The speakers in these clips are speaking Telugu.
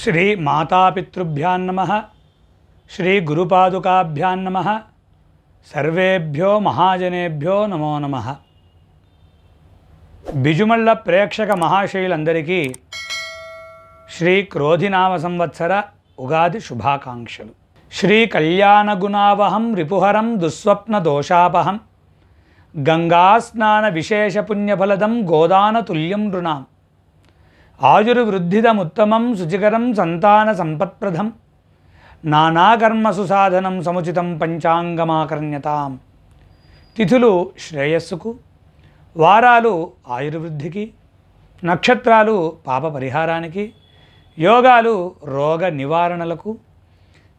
శ్రీ మాతాపితృభ్యాన్నమ శ్రీ గురుపాదుకాభ్యాన్నమ సర్వేభ్యో మహాజనేభ్యో నమో నమ బిజుమళ్ళ ప్రేక్షక మహాశైలందరికీ శ్రీ క్రోధినామ సంవత్సర ఉగాది శుభాకాంక్షలు శ్రీ కళ్యాణగుణావహం రిపుహరం దుస్వప్న దోషాపహం గంగాస్నాన విశేషపుణ్యఫలదం గోదానతుల్యం నృణాం ఆయుర్వృద్ధిదముత్తమం శుచికరం సంతాన సంపత్ప్రదం నానాకర్మసు సాధనం సముచితం పంచాంగమాకర్ణ్యతాం తిథులు శ్రేయస్సుకు వారాలు ఆయుర్వృద్ధికి నక్షత్రాలు పాప పరిహారానికి యోగాలు రోగ నివారణలకు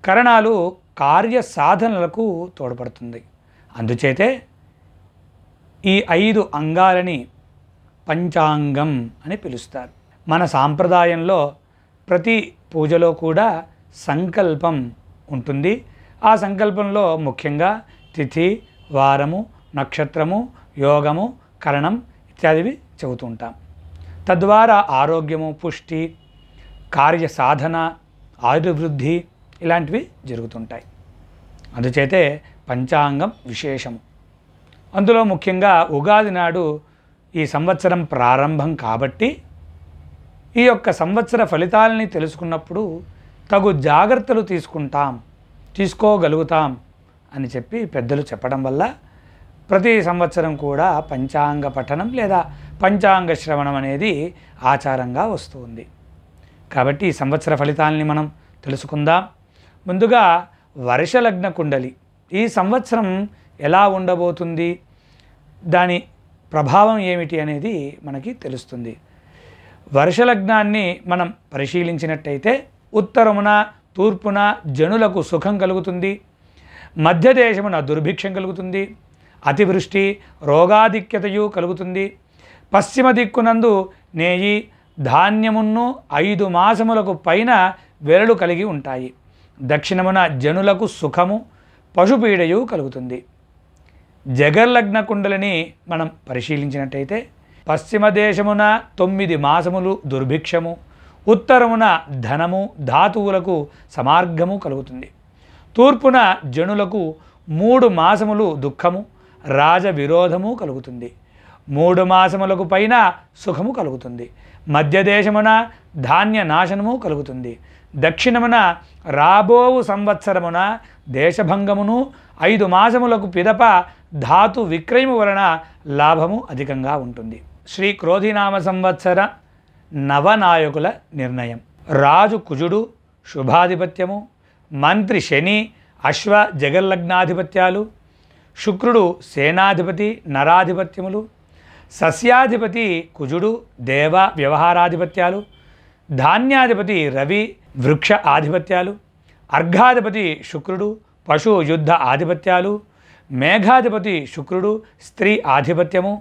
కరణాలు కార్య సాధనలకు తోడ్పడుతుంది అందుచేతే ఈ ఐదు అంగాలని పంచాంగం అని పిలుస్తారు మన సాంప్రదాయంలో ప్రతి పూజలో కూడా సంకల్పం ఉంటుంది ఆ సంకల్పంలో ముఖ్యంగా తిథి వారము నక్షత్రము యోగము కరణం ఇత్యాదివి చెబుతూ ఉంటాం తద్వారా ఆరోగ్యము పుష్టి కార్య సాధన ఆయుర్వృద్ధి ఇలాంటివి జరుగుతుంటాయి అందుచేతే పంచాంగం విశేషము అందులో ముఖ్యంగా ఉగాది నాడు ఈ సంవత్సరం ప్రారంభం కాబట్టి ఈ యొక్క సంవత్సర ఫలితాలని తెలుసుకున్నప్పుడు తగు జాగ్రత్తలు తీసుకుంటాం తీసుకోగలుగుతాం అని చెప్పి పెద్దలు చెప్పడం వల్ల ప్రతి సంవత్సరం కూడా పంచాంగ పఠనం లేదా పంచాంగ శ్రవణం అనేది ఆచారంగా వస్తుంది కాబట్టి ఈ సంవత్సర ఫలితాలని మనం తెలుసుకుందాం ముందుగా వర్ష లగ్న కుండలి ఈ సంవత్సరం ఎలా ఉండబోతుంది దాని ప్రభావం ఏమిటి అనేది మనకి తెలుస్తుంది వర్షలగ్నాన్ని మనం పరిశీలించినట్టయితే ఉత్తరమున తూర్పున జనులకు సుఖం కలుగుతుంది మధ్య దేశమున దుర్భిక్షం కలుగుతుంది అతివృష్టి రోగాధిక్యతయు కలుగుతుంది పశ్చిమ దిక్కునందు నేయి ధాన్యమును ఐదు మాసములకు పైన వెరలు కలిగి ఉంటాయి దక్షిణమున జనులకు సుఖము పశుపీడయు కలుగుతుంది జగర్లగ్న కుండలని మనం పరిశీలించినట్టయితే పశ్చిమ దేశమున తొమ్మిది మాసములు దుర్భిక్షము ఉత్తరమున ధనము ధాతువులకు సమార్గము కలుగుతుంది తూర్పున జనులకు మూడు మాసములు దుఃఖము రాజ విరోధము కలుగుతుంది మూడు మాసములకు పైన సుఖము కలుగుతుంది మధ్యదేశమున ధాన్య నాశనము కలుగుతుంది దక్షిణమున రాబోవు సంవత్సరమున దేశభంగమును ఐదు మాసములకు పిదప ధాతు విక్రయము వలన లాభము అధికంగా ఉంటుంది శ్రీ క్రోధినామ సంవత్సర నవనాయకుల నిర్ణయం రాజు కుజుడు శుభాధిపత్యము మంత్రి శని అశ్వ జగల్లగ్నాధిపత్యాలు శుక్రుడు సేనాధిపతి నరాధిపత్యములు సస్యాధిపతి కుజుడు దేవ వ్యవహారాధిపత్యాలు ధాన్యాధిపతి రవి వృక్ష ఆధిపత్యాలు అర్ఘాధిపతి శుక్రుడు పశు యుద్ధ ఆధిపత్యాలు మేఘాధిపతి శుక్రుడు స్త్రీ ఆధిపత్యము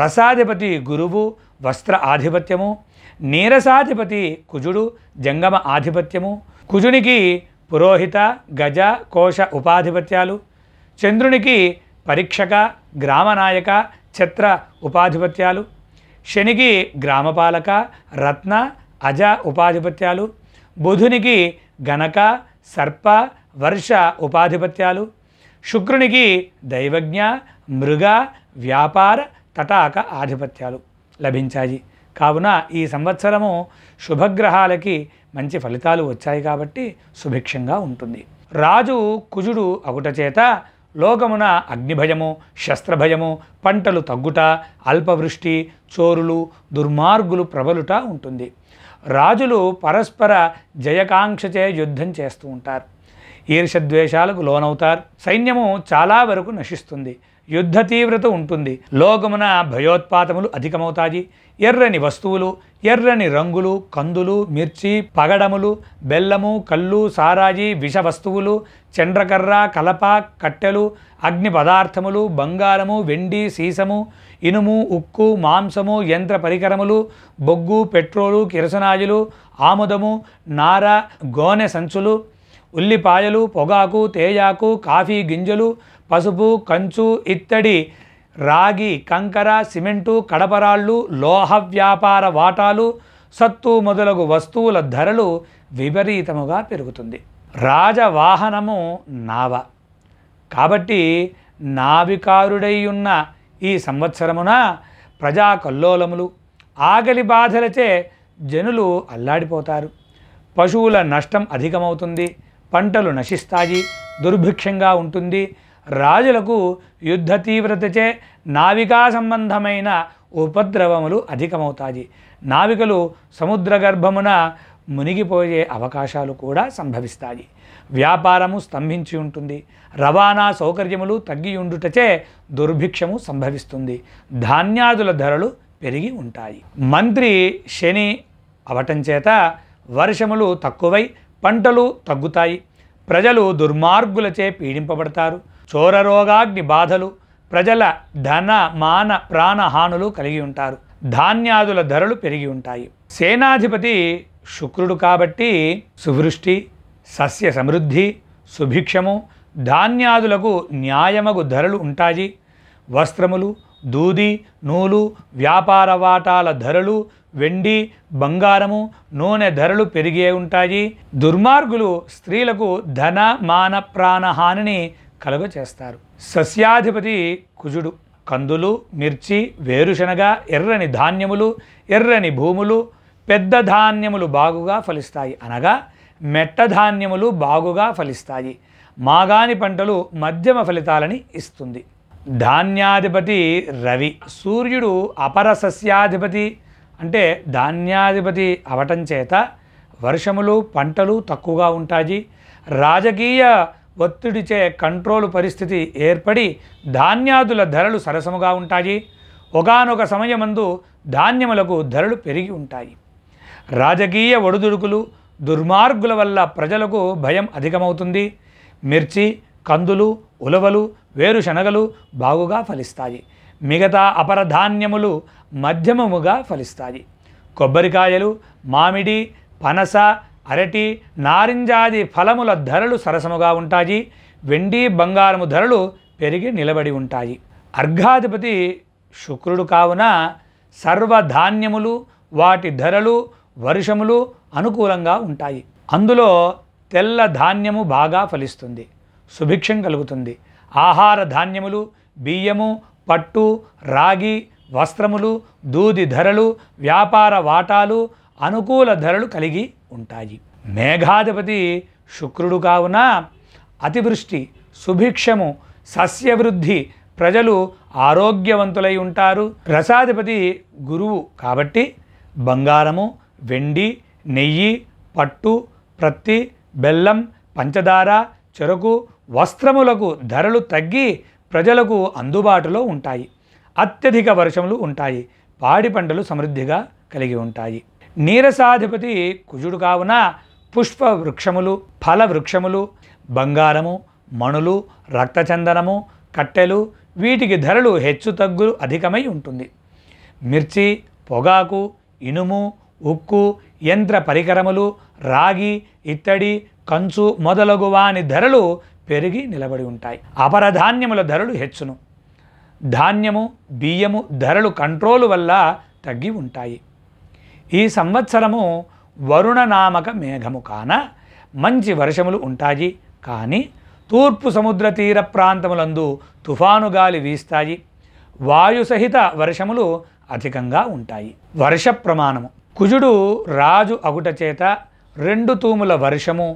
రసాధిపతి గురువు వస్త్ర ఆధిపత్యము నీరసాధిపతి కుజుడు జంగమ ఆధిపత్యము కుజునికి పురోహిత గజ కోశ ఉపాధిపత్యాలు చంద్రునికి పరీక్షక గ్రామనాయక ఛత్ర ఉపాధిపత్యాలు శనికి గ్రామపాలక రత్న అజ ఉపాధిపత్యాలు బుధునికి గణక సర్ప వర్ష ఉపాధిపత్యాలు శుక్రునికి దైవజ్ఞ మృగ వ్యాపార తటాక ఆధిపత్యాలు లభించాయి కావున ఈ సంవత్సరము శుభగ్రహాలకి మంచి ఫలితాలు వచ్చాయి కాబట్టి సుభిక్షంగా ఉంటుంది రాజు కుజుడు అగుటచేత లోకమున అగ్నిభయము శస్త్రభయము పంటలు తగ్గుట అల్పవృష్టి చోరులు దుర్మార్గులు ప్రబలుట ఉంటుంది రాజులు పరస్పర జయకాంక్షచే యుద్ధం చేస్తూ ఉంటారు ఈర్షద్వేషాలకు లోనవుతారు సైన్యము చాలా వరకు నశిస్తుంది యుద్ధ తీవ్రత ఉంటుంది లోకమున భయోత్పాతములు అధికమవుతాయి ఎర్రని వస్తువులు ఎర్రని రంగులు కందులు మిర్చి పగడములు బెల్లము కళ్ళు సారాజి విష వస్తువులు చండ్రకర్ర కలప కట్టెలు అగ్ని పదార్థములు బంగారము వెండి సీసము ఇనుము ఉక్కు మాంసము యంత్ర పరికరములు బొగ్గు పెట్రోలు కిరసనాజులు ఆముదము నార గోనె సంచులు ఉల్లిపాయలు పొగాకు తేయాకు కాఫీ గింజలు పసుపు కంచు ఇత్తడి రాగి కంకర సిమెంటు కడపరాళ్ళు లోహ వ్యాపార వాటాలు సత్తు మొదలగు వస్తువుల ధరలు విపరీతముగా పెరుగుతుంది రాజవాహనము నావ కాబట్టి నావికారుడై ఉన్న ఈ సంవత్సరమున ప్రజా కల్లోలములు ఆకలి బాధలచే జనులు అల్లాడిపోతారు పశువుల నష్టం అధికమవుతుంది పంటలు నశిస్తాయి దుర్భిక్షంగా ఉంటుంది రాజులకు యుద్ధ తీవ్రతచే నావికా సంబంధమైన ఉపద్రవములు అధికమవుతాయి నావికలు సముద్ర గర్భమున మునిగిపోయే అవకాశాలు కూడా సంభవిస్తాయి వ్యాపారము స్తంభించి ఉంటుంది రవాణా సౌకర్యములు తగ్గి ఉండుటచే దుర్భిక్షము సంభవిస్తుంది ధాన్యాదుల ధరలు పెరిగి ఉంటాయి మంత్రి శని అవటంచేత వర్షములు తక్కువై పంటలు తగ్గుతాయి ప్రజలు దుర్మార్గులచే పీడింపబడతారు చోరరోగాగ్ని బాధలు ప్రజల ధన మాన ప్రాణ హానులు కలిగి ఉంటారు ధాన్యాదుల ధరలు పెరిగి ఉంటాయి సేనాధిపతి శుక్రుడు కాబట్టి సువృష్టి సస్య సమృద్ధి సుభిక్షము ధాన్యాదులకు న్యాయమగు ధరలు ఉంటాయి వస్త్రములు దూది నూలు వ్యాపార వాటాల ధరలు వెండి బంగారము నూనె ధరలు పెరిగే ఉంటాయి దుర్మార్గులు స్త్రీలకు ధన మాన ప్రాణహానిని కలుగచేస్తారు సస్యాధిపతి కుజుడు కందులు మిర్చి వేరుశనగ ఎర్రని ధాన్యములు ఎర్రని భూములు పెద్ద ధాన్యములు బాగుగా ఫలిస్తాయి అనగా మెట్ట ధాన్యములు బాగుగా ఫలిస్తాయి మాగాని పంటలు మధ్యమ ఫలితాలని ఇస్తుంది ధాన్యాధిపతి రవి సూర్యుడు అపర సస్యాధిపతి అంటే ధాన్యాధిపతి అవటం చేత వర్షములు పంటలు తక్కువగా ఉంటాయి రాజకీయ ఒత్తిడిచే కంట్రోల్ పరిస్థితి ఏర్పడి ధాన్యాదుల ధరలు సరసముగా ఉంటాయి ఒకనొక సమయమందు ధాన్యములకు ధరలు పెరిగి ఉంటాయి రాజకీయ ఒడిదుడుకులు దుర్మార్గుల వల్ల ప్రజలకు భయం అధికమవుతుంది మిర్చి కందులు ఉలవలు వేరుశనగలు బాగుగా ఫలిస్తాయి మిగతా అపరధాన్యములు మధ్యమముగా ఫలిస్తాయి కొబ్బరికాయలు మామిడి పనస అరటి నారింజాది ఫలముల ధరలు సరసముగా ఉంటాయి వెండి బంగారము ధరలు పెరిగి నిలబడి ఉంటాయి అర్ఘాధిపతి శుక్రుడు కావున సర్వధాన్యములు వాటి ధరలు వర్షములు అనుకూలంగా ఉంటాయి అందులో తెల్ల ధాన్యము బాగా ఫలిస్తుంది సుభిక్షం కలుగుతుంది ఆహార ధాన్యములు బియ్యము పట్టు రాగి వస్త్రములు దూది ధరలు వ్యాపార వాటాలు అనుకూల ధరలు కలిగి ఉంటాయి మేఘాధిపతి శుక్రుడు కావున అతివృష్టి సుభిక్షము సస్యవృద్ధి ప్రజలు ఆరోగ్యవంతులై ఉంటారు రసాధిపతి గురువు కాబట్టి బంగారము వెండి నెయ్యి పట్టు ప్రత్తి బెల్లం పంచదార చెరుకు వస్త్రములకు ధరలు తగ్గి ప్రజలకు అందుబాటులో ఉంటాయి అత్యధిక వర్షములు ఉంటాయి పాడి పంటలు సమృద్ధిగా కలిగి ఉంటాయి నీరసాధిపతి కుజుడు కావున పుష్ప వృక్షములు ఫల వృక్షములు బంగారము మణులు రక్తచందనము కట్టెలు వీటికి ధరలు హెచ్చు తగ్గులు అధికమై ఉంటుంది మిర్చి పొగాకు ఇనుము ఉక్కు యంత్ర పరికరములు రాగి ఇత్తడి కంచు మొదలగు వాని ధరలు పెరిగి నిలబడి ఉంటాయి అపరధాన్యముల ధరలు హెచ్చును ధాన్యము బియ్యము ధరలు కంట్రోలు వల్ల తగ్గి ఉంటాయి ఈ సంవత్సరము వరుణ నామక మేఘము కాన మంచి వర్షములు ఉంటాయి కానీ తూర్పు సముద్ర తీర ప్రాంతములందు తుఫాను గాలి వీస్తాయి వాయుసహిత వర్షములు అధికంగా ఉంటాయి వర్ష ప్రమాణము కుజుడు రాజు అగుట చేత రెండు తూముల వర్షము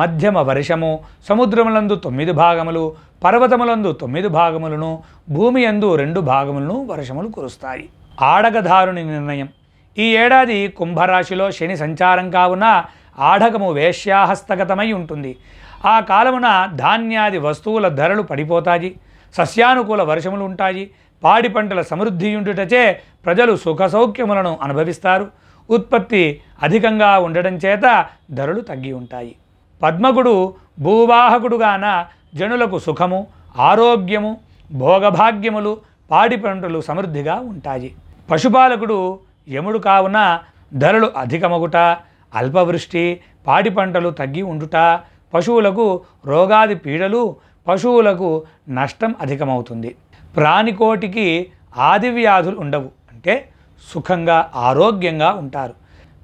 మధ్యమ వర్షము సముద్రములందు తొమ్మిది భాగములు పర్వతములందు తొమ్మిది భాగములను భూమి అందు రెండు భాగములను వర్షములు కురుస్తాయి ఆడగధారుని నిర్ణయం ఈ ఏడాది కుంభరాశిలో శని సంచారం కావున ఆడగము వేశ్యాహస్తగతమై ఉంటుంది ఆ కాలమున ధాన్యాది వస్తువుల ధరలు పడిపోతాయి సస్యానుకూల వర్షములు ఉంటాయి పాడి పంటల సమృద్ధి ప్రజలు సుఖ సౌఖ్యములను అనుభవిస్తారు ఉత్పత్తి అధికంగా ఉండడం చేత ధరలు తగ్గి ఉంటాయి పద్మకుడు భూవాహకుడుగాన జనులకు సుఖము ఆరోగ్యము భోగభాగ్యములు పాడి పంటలు సమృద్ధిగా ఉంటాయి పశుపాలకుడు యముడు కావున ధరలు అధికమగుట అల్పవృష్టి పాడి పంటలు తగ్గి ఉండుట పశువులకు రోగాది పీడలు పశువులకు నష్టం అధికమవుతుంది ప్రాణికోటికి ఆది వ్యాధులు ఉండవు అంటే సుఖంగా ఆరోగ్యంగా ఉంటారు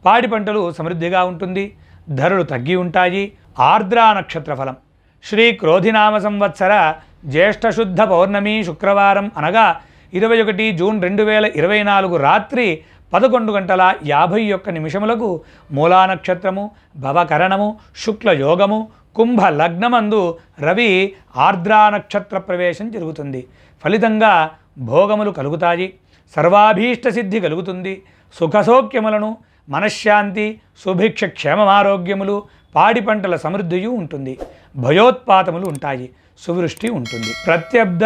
పాడి పంటలు సమృద్ధిగా ఉంటుంది ధరలు తగ్గి ఉంటాయి ఆర్ద్రా నక్షత్ర ఫలం శ్రీ క్రోధినామ సంవత్సర జ్యేష్ఠశుద్ధ పౌర్ణమి శుక్రవారం అనగా ఇరవై ఒకటి జూన్ రెండు వేల ఇరవై నాలుగు రాత్రి పదకొండు గంటల యాభై ఒక్క నిమిషములకు మూలా నక్షత్రము భవకరణము శుక్లయోగము కుంభ లగ్నమందు రవి ఆర్ద్రా నక్షత్ర ప్రవేశం జరుగుతుంది ఫలితంగా భోగములు కలుగుతాయి సర్వాభీష్ట సిద్ధి కలుగుతుంది సుఖసౌక్యములను మనశ్శాంతి సుభిక్ష క్షేమమారోగ్యములు పాడి పంటల సమృద్ధియు ఉంటుంది భయోత్పాతములు ఉంటాయి సువృష్టి ఉంటుంది ప్రత్యబ్ద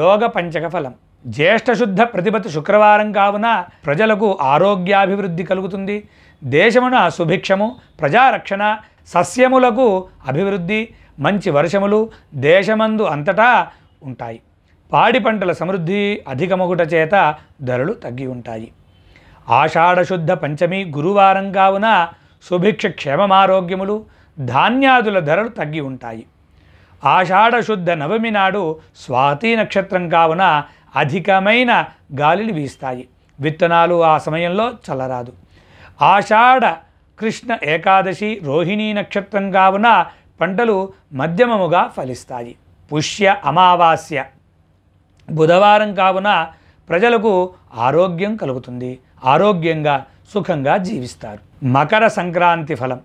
యోగ పంచక ఫలం జ్యేష్ఠశుద్ధ ప్రతిపతి శుక్రవారం కావున ప్రజలకు ఆరోగ్యాభివృద్ధి కలుగుతుంది దేశమున సుభిక్షము ప్రజారక్షణ సస్యములకు అభివృద్ధి మంచి వర్షములు దేశమందు అంతటా ఉంటాయి పాడి పంటల సమృద్ధి అధికమగుట చేత ధరలు తగ్గి ఉంటాయి ఆషాఢశుద్ధ పంచమి గురువారం కావున సుభిక్ష క్షేమమారోగ్యములు ధాన్యాదుల ధరలు తగ్గి ఉంటాయి ఆషాఢశుద్ధ నవమి నాడు స్వాతి నక్షత్రం కావున అధికమైన గాలిని వీస్తాయి విత్తనాలు ఆ సమయంలో చల్లరాదు ఆషాఢ కృష్ణ ఏకాదశి రోహిణీ నక్షత్రం కావున పంటలు మధ్యమముగా ఫలిస్తాయి పుష్య అమావాస్య బుధవారం కావున ప్రజలకు ఆరోగ్యం కలుగుతుంది ఆరోగ్యంగా సుఖంగా జీవిస్తారు మకర సంక్రాంతి ఫలం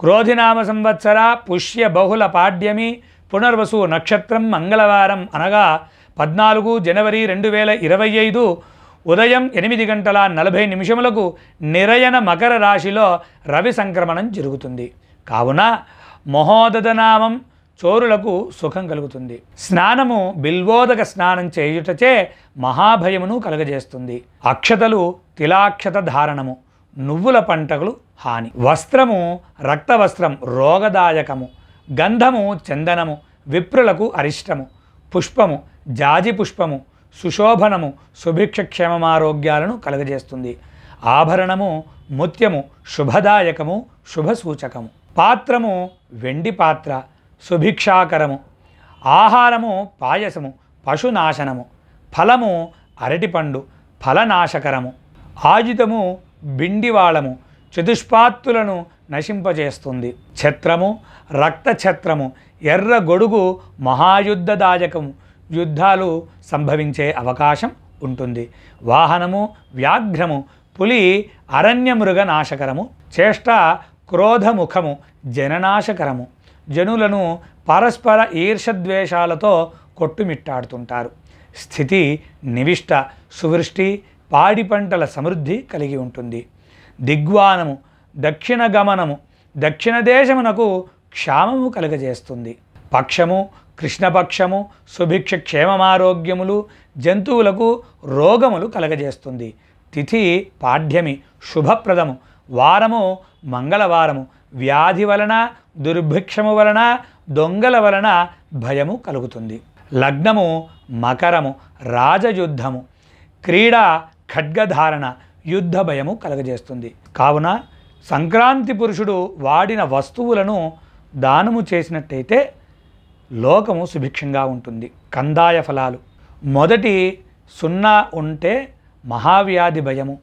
క్రోధినామ సంవత్సర పుష్య బహుళ పాడ్యమి పునర్వసు నక్షత్రం మంగళవారం అనగా పద్నాలుగు జనవరి రెండు వేల ఇరవై ఐదు ఉదయం ఎనిమిది గంటల నలభై నిమిషములకు నిరయన మకర రాశిలో రవి సంక్రమణం జరుగుతుంది కావున మహోదధనామం చోరులకు సుఖం కలుగుతుంది స్నానము బిల్వోదక స్నానం చేయుటచే మహాభయమును కలుగజేస్తుంది అక్షతలు తిలాక్షత ధారణము నువ్వుల పంటకులు హాని వస్త్రము రక్తవస్త్రం రోగదాయకము గంధము చందనము విప్రులకు అరిష్టము పుష్పము జాజి పుష్పము సుశోభనము సుభిక్ష క్షేమమారోగ్యాలను కలుగజేస్తుంది ఆభరణము ముత్యము శుభదాయకము శుభసూచకము పాత్రము వెండి పాత్ర సుభిక్షాకరము ఆహారము పాయసము పశునాశనము ఫలము అరటిపండు ఫలనాశకరము ఆయుధము బిండివాళము చతుష్పాత్తులను నశింపజేస్తుంది ఛత్రము రక్తఛత్రము ఎర్ర గొడుగు మహాయుద్ధదాయకము యుద్ధాలు సంభవించే అవకాశం ఉంటుంది వాహనము వ్యాఘ్రము పులి అరణ్యమృగ నాశకరము చేష్ట క్రోధముఖము జననాశకరము జనులను పరస్పర ఈర్షద్వేషాలతో కొట్టుమిట్టాడుతుంటారు స్థితి నివిష్ట సువృష్టి పాడి పంటల సమృద్ధి కలిగి ఉంటుంది దిగ్వానము దక్షిణ గమనము దక్షిణ దేశమునకు క్షామము కలుగజేస్తుంది పక్షము కృష్ణపక్షము సుభిక్ష క్షేమమారోగ్యములు జంతువులకు రోగములు కలగజేస్తుంది తిథి పాఠ్యమి శుభప్రదము వారము మంగళవారము వ్యాధి వలన దుర్భిక్షము వలన దొంగల వలన భయము కలుగుతుంది లగ్నము మకరము రాజయుద్ధము క్రీడ ఖడ్గధారణ యుద్ధ భయము కలగజేస్తుంది కావున సంక్రాంతి పురుషుడు వాడిన వస్తువులను దానము చేసినట్టయితే లోకము సుభిక్షంగా ఉంటుంది కందాయ ఫలాలు మొదటి సున్నా ఉంటే మహావ్యాధి భయము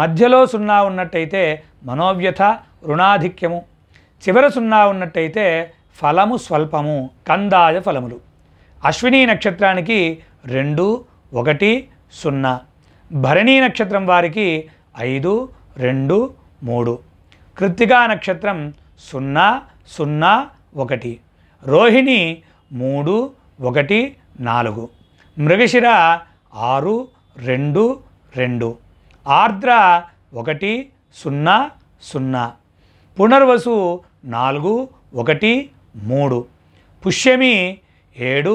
మధ్యలో సున్నా ఉన్నట్టయితే మనోవ్యథ రుణాధిక్యము చివర సున్నా ఉన్నట్టయితే ఫలము స్వల్పము కందాయ ఫలములు అశ్విని నక్షత్రానికి రెండు ఒకటి సున్నా భరణీ నక్షత్రం వారికి ఐదు రెండు మూడు కృత్తికా నక్షత్రం సున్నా సున్నా ఒకటి రోహిణి మూడు ఒకటి నాలుగు మృగశిర ఆరు రెండు రెండు ఆర్ద్ర ఒకటి సున్నా సున్నా పునర్వసు నాలుగు ఒకటి మూడు పుష్యమి ఏడు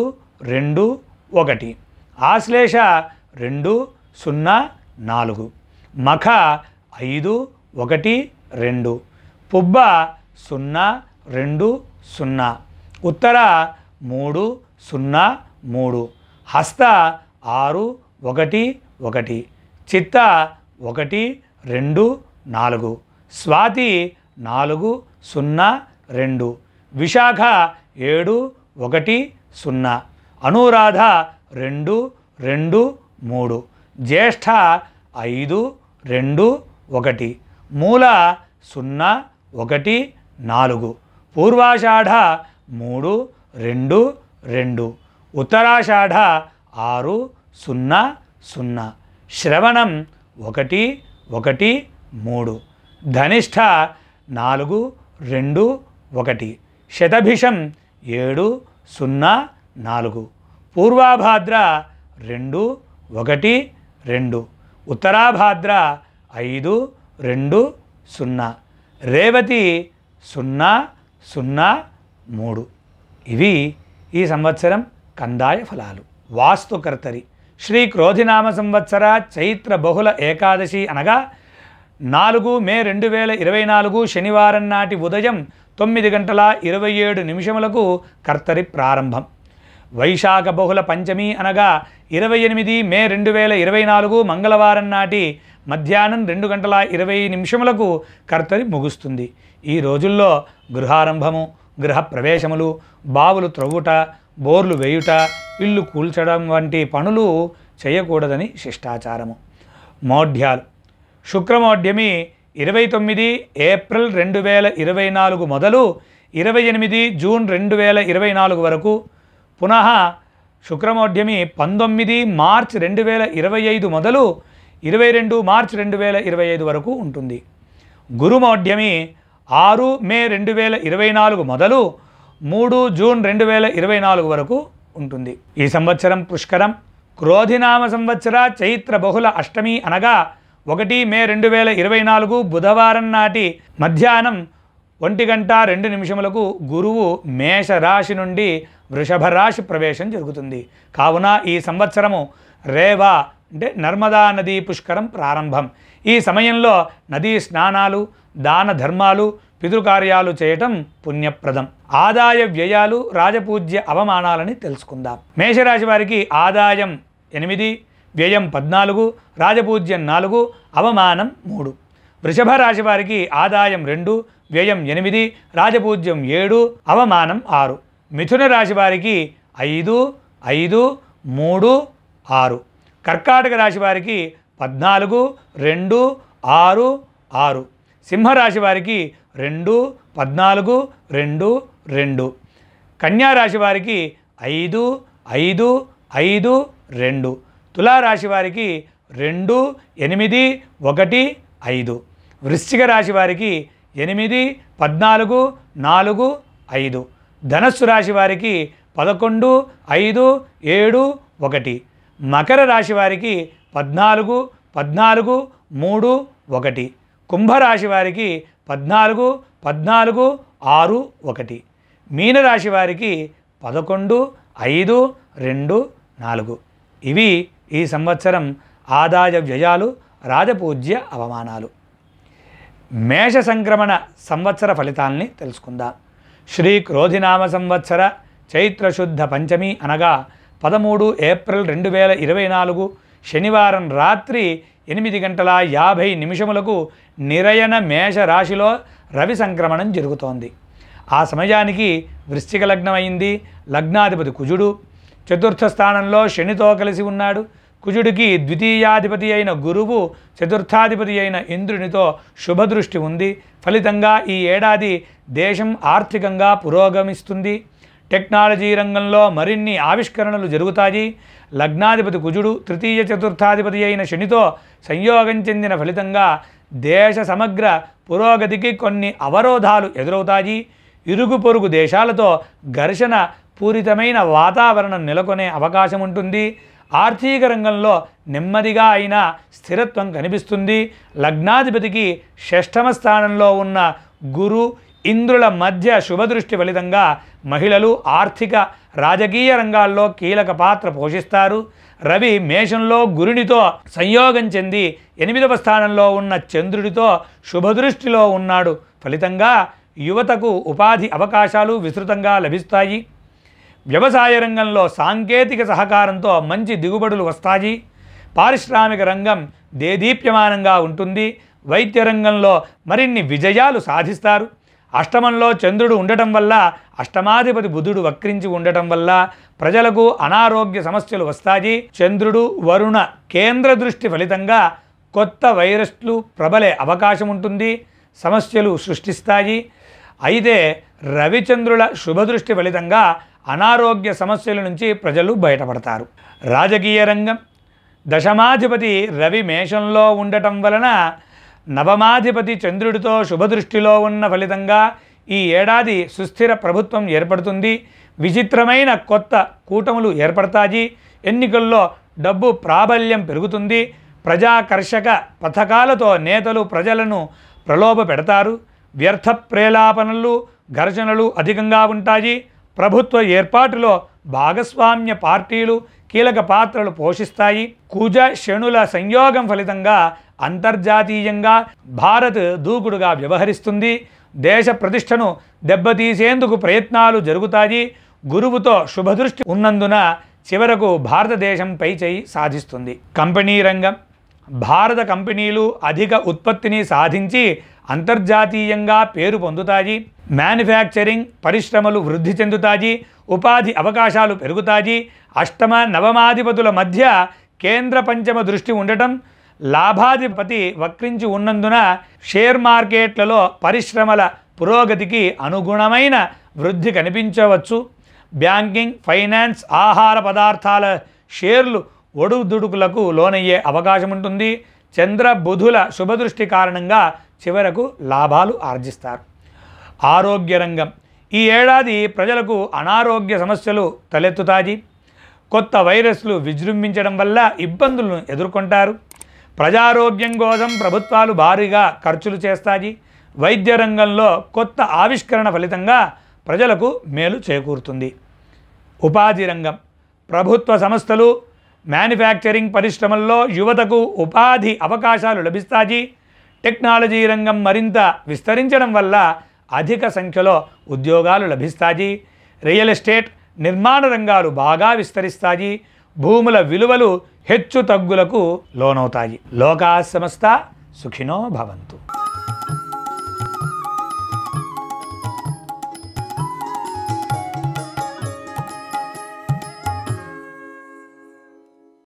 రెండు ఒకటి ఆశ్లేష రెండు సున్నా నాలుగు మఖ ఐదు ఒకటి రెండు పుబ్బ సున్నా రెండు సున్నా ఉత్తర మూడు సున్నా మూడు హస్త ఆరు ఒకటి ఒకటి చిత్త ఒకటి రెండు నాలుగు స్వాతి నాలుగు సున్నా రెండు విశాఖ ఏడు ఒకటి సున్నా అనురాధ రెండు రెండు మూడు జ్యేష్ఠ ఐదు రెండు ఒకటి మూల సున్నా ఒకటి నాలుగు పూర్వాషాఢ మూడు రెండు రెండు ఉత్తరాషాఢ ఆరు సున్నా సున్నా శ్రవణం ఒకటి ఒకటి మూడు ధనిష్ట నాలుగు రెండు ఒకటి శతభిషం ఏడు సున్నా నాలుగు పూర్వాభాద్ర రెండు ఒకటి రెండు ఉత్తరాభాద్ర ఐదు రెండు సున్నా రేవతి సున్నా సున్నా మూడు ఇవి ఈ సంవత్సరం కందాయ ఫలాలు వాస్తుకర్తరి శ్రీ క్రోధినామ సంవత్సర చైత్ర బహుళ ఏకాదశి అనగా నాలుగు మే రెండు వేల ఇరవై నాలుగు శనివారం నాటి ఉదయం తొమ్మిది గంటల ఇరవై ఏడు నిమిషములకు కర్తరి ప్రారంభం వైశాఖ బహుళ పంచమి అనగా ఇరవై ఎనిమిది మే రెండు వేల ఇరవై నాలుగు మంగళవారం నాటి మధ్యాహ్నం రెండు గంటల ఇరవై నిమిషములకు కర్తరి ముగుస్తుంది ఈ రోజుల్లో గృహారంభము గృహ ప్రవేశములు బావులు త్రవ్వుట బోర్లు వేయుట ఇల్లు కూల్చడం వంటి పనులు చేయకూడదని శిష్టాచారము మోఢ్యాలు శుక్రమోడ్యమి ఇరవై తొమ్మిది ఏప్రిల్ రెండు వేల ఇరవై నాలుగు మొదలు ఇరవై ఎనిమిది జూన్ రెండు వేల ఇరవై నాలుగు వరకు పునః శుక్రమోడ్యమి పంతొమ్మిది మార్చ్ రెండు వేల ఇరవై ఐదు మొదలు ఇరవై రెండు మార్చ్ రెండు వేల ఇరవై ఐదు వరకు ఉంటుంది గురుమోడ్యమి ఆరు మే రెండు వేల ఇరవై నాలుగు మొదలు మూడు జూన్ రెండు వేల ఇరవై నాలుగు వరకు ఉంటుంది ఈ సంవత్సరం పుష్కరం క్రోధినామ సంవత్సర చైత్ర బహుళ అష్టమి అనగా ఒకటి మే రెండు వేల ఇరవై నాలుగు బుధవారం నాటి మధ్యాహ్నం ఒంటి గంట రెండు నిమిషములకు గురువు మేషరాశి నుండి వృషభ రాశి ప్రవేశం జరుగుతుంది కావున ఈ సంవత్సరము రేవా అంటే నర్మదా నదీ పుష్కరం ప్రారంభం ఈ సమయంలో నదీ స్నానాలు దాన ధర్మాలు పితృకార్యాలు చేయటం పుణ్యప్రదం ఆదాయ వ్యయాలు రాజపూజ్య అవమానాలని తెలుసుకుందాం మేషరాశి వారికి ఆదాయం ఎనిమిది వ్యయం పద్నాలుగు రాజపూజ్యం నాలుగు అవమానం మూడు వృషభ రాశి వారికి ఆదాయం రెండు వ్యయం ఎనిమిది రాజపూజ్యం ఏడు అవమానం ఆరు మిథున రాశి వారికి ఐదు ఐదు మూడు ఆరు కర్కాటక రాశి వారికి పద్నాలుగు రెండు ఆరు ఆరు సింహరాశి వారికి రెండు పద్నాలుగు రెండు రెండు కన్యారాశి వారికి ఐదు ఐదు ఐదు రెండు తులారాశి వారికి రెండు ఎనిమిది ఒకటి ఐదు వృశ్చిక రాశి వారికి ఎనిమిది పద్నాలుగు నాలుగు ఐదు ధనస్సు రాశి వారికి పదకొండు ఐదు ఏడు ఒకటి మకర రాశి వారికి పద్నాలుగు పద్నాలుగు మూడు ఒకటి కుంభరాశి వారికి పద్నాలుగు పద్నాలుగు ఆరు ఒకటి మీనరాశి వారికి పదకొండు ఐదు రెండు నాలుగు ఇవి ఈ సంవత్సరం ఆదాయ వ్యయాలు రాజపూజ్య అవమానాలు మేష సంక్రమణ సంవత్సర ఫలితాల్ని తెలుసుకుందాం శ్రీ క్రోధినామ సంవత్సర చైత్రశుద్ధ పంచమి అనగా పదమూడు ఏప్రిల్ రెండు వేల ఇరవై నాలుగు శనివారం రాత్రి ఎనిమిది గంటల యాభై నిమిషములకు నిరయన మేష రాశిలో రవి సంక్రమణం జరుగుతోంది ఆ సమయానికి వృశ్చిక లగ్నమైంది లగ్నాధిపతి కుజుడు చతుర్థ స్థానంలో శనితో కలిసి ఉన్నాడు కుజుడికి ద్వితీయాధిపతి అయిన గురువు చతుర్థాధిపతి అయిన ఇంద్రునితో శుభదృష్టి ఉంది ఫలితంగా ఈ ఏడాది దేశం ఆర్థికంగా పురోగమిస్తుంది టెక్నాలజీ రంగంలో మరిన్ని ఆవిష్కరణలు జరుగుతాయి లగ్నాధిపతి కుజుడు తృతీయ చతుర్థాధిపతి అయిన శనితో సంయోగం చెందిన ఫలితంగా దేశ సమగ్ర పురోగతికి కొన్ని అవరోధాలు ఎదురవుతాయి ఇరుగు పొరుగు దేశాలతో ఘర్షణ పూరితమైన వాతావరణం నెలకొనే అవకాశం ఉంటుంది ఆర్థిక రంగంలో నెమ్మదిగా అయినా స్థిరత్వం కనిపిస్తుంది లగ్నాధిపతికి షష్టమ స్థానంలో ఉన్న గురు ఇంద్రుల మధ్య శుభదృష్టి ఫలితంగా మహిళలు ఆర్థిక రాజకీయ రంగాల్లో కీలక పాత్ర పోషిస్తారు రవి మేషంలో గురునితో సంయోగం చెంది ఎనిమిదవ స్థానంలో ఉన్న చంద్రుడితో శుభదృష్టిలో ఉన్నాడు ఫలితంగా యువతకు ఉపాధి అవకాశాలు విస్తృతంగా లభిస్తాయి వ్యవసాయ రంగంలో సాంకేతిక సహకారంతో మంచి దిగుబడులు వస్తాయి పారిశ్రామిక రంగం దేదీప్యమానంగా ఉంటుంది వైద్య రంగంలో మరిన్ని విజయాలు సాధిస్తారు అష్టమంలో చంద్రుడు ఉండటం వల్ల అష్టమాధిపతి బుధుడు వక్రించి ఉండటం వల్ల ప్రజలకు అనారోగ్య సమస్యలు వస్తాయి చంద్రుడు వరుణ కేంద్ర దృష్టి ఫలితంగా కొత్త వైరస్లు ప్రబలే అవకాశం ఉంటుంది సమస్యలు సృష్టిస్తాయి అయితే రవిచంద్రుల శుభదృష్టి ఫలితంగా అనారోగ్య సమస్యల నుంచి ప్రజలు బయటపడతారు రాజకీయ రంగం దశమాధిపతి రవి మేషంలో ఉండటం వలన నవమాధిపతి చంద్రుడితో శుభదృష్టిలో ఉన్న ఫలితంగా ఈ ఏడాది సుస్థిర ప్రభుత్వం ఏర్పడుతుంది విచిత్రమైన కొత్త కూటములు ఏర్పడతాయి ఎన్నికల్లో డబ్బు ప్రాబల్యం పెరుగుతుంది ప్రజాకర్షక పథకాలతో నేతలు ప్రజలను ప్రలోభ పెడతారు వ్యర్థ ప్రేలాపనలు ఘర్షణలు అధికంగా ఉంటాయి ప్రభుత్వ ఏర్పాటులో భాగస్వామ్య పార్టీలు కీలక పాత్రలు పోషిస్తాయి కుజ శణుల సంయోగం ఫలితంగా అంతర్జాతీయంగా భారత్ దూకుడుగా వ్యవహరిస్తుంది దేశ ప్రతిష్టను దెబ్బతీసేందుకు ప్రయత్నాలు జరుగుతాయి గురువుతో శుభదృష్టి ఉన్నందున చివరకు భారతదేశం పై చేయి సాధిస్తుంది కంపెనీ రంగం భారత కంపెనీలు అధిక ఉత్పత్తిని సాధించి అంతర్జాతీయంగా పేరు పొందుతాయి మ్యానుఫ్యాక్చరింగ్ పరిశ్రమలు వృద్ధి చెందుతాయి ఉపాధి అవకాశాలు పెరుగుతాయి అష్టమ నవమాధిపతుల మధ్య కేంద్ర పంచమ దృష్టి ఉండటం లాభాధిపతి వక్రించి ఉన్నందున షేర్ మార్కెట్లలో పరిశ్రమల పురోగతికి అనుగుణమైన వృద్ధి కనిపించవచ్చు బ్యాంకింగ్ ఫైనాన్స్ ఆహార పదార్థాల షేర్లు ఒడుదుడుకులకు లోనయ్యే అవకాశం ఉంటుంది చంద్ర బుధుల శుభదృష్టి కారణంగా చివరకు లాభాలు ఆర్జిస్తారు ఆరోగ్య రంగం ఈ ఏడాది ప్రజలకు అనారోగ్య సమస్యలు తలెత్తుతాయి కొత్త వైరస్లు విజృంభించడం వల్ల ఇబ్బందులను ఎదుర్కొంటారు ప్రజారోగ్యం కోసం ప్రభుత్వాలు భారీగా ఖర్చులు చేస్తాయి వైద్య రంగంలో కొత్త ఆవిష్కరణ ఫలితంగా ప్రజలకు మేలు చేకూరుతుంది ఉపాధి రంగం ప్రభుత్వ సంస్థలు మ్యానుఫ్యాక్చరింగ్ పరిశ్రమల్లో యువతకు ఉపాధి అవకాశాలు లభిస్తాయి టెక్నాలజీ రంగం మరింత విస్తరించడం వల్ల అధిక సంఖ్యలో ఉద్యోగాలు లభిస్తాయి రియల్ ఎస్టేట్ నిర్మాణ రంగాలు బాగా విస్తరిస్తాయి భూముల విలువలు హెచ్చు తగ్గులకు లోనవుతాయి లోకా సంస్థ సుఖినో భవంతు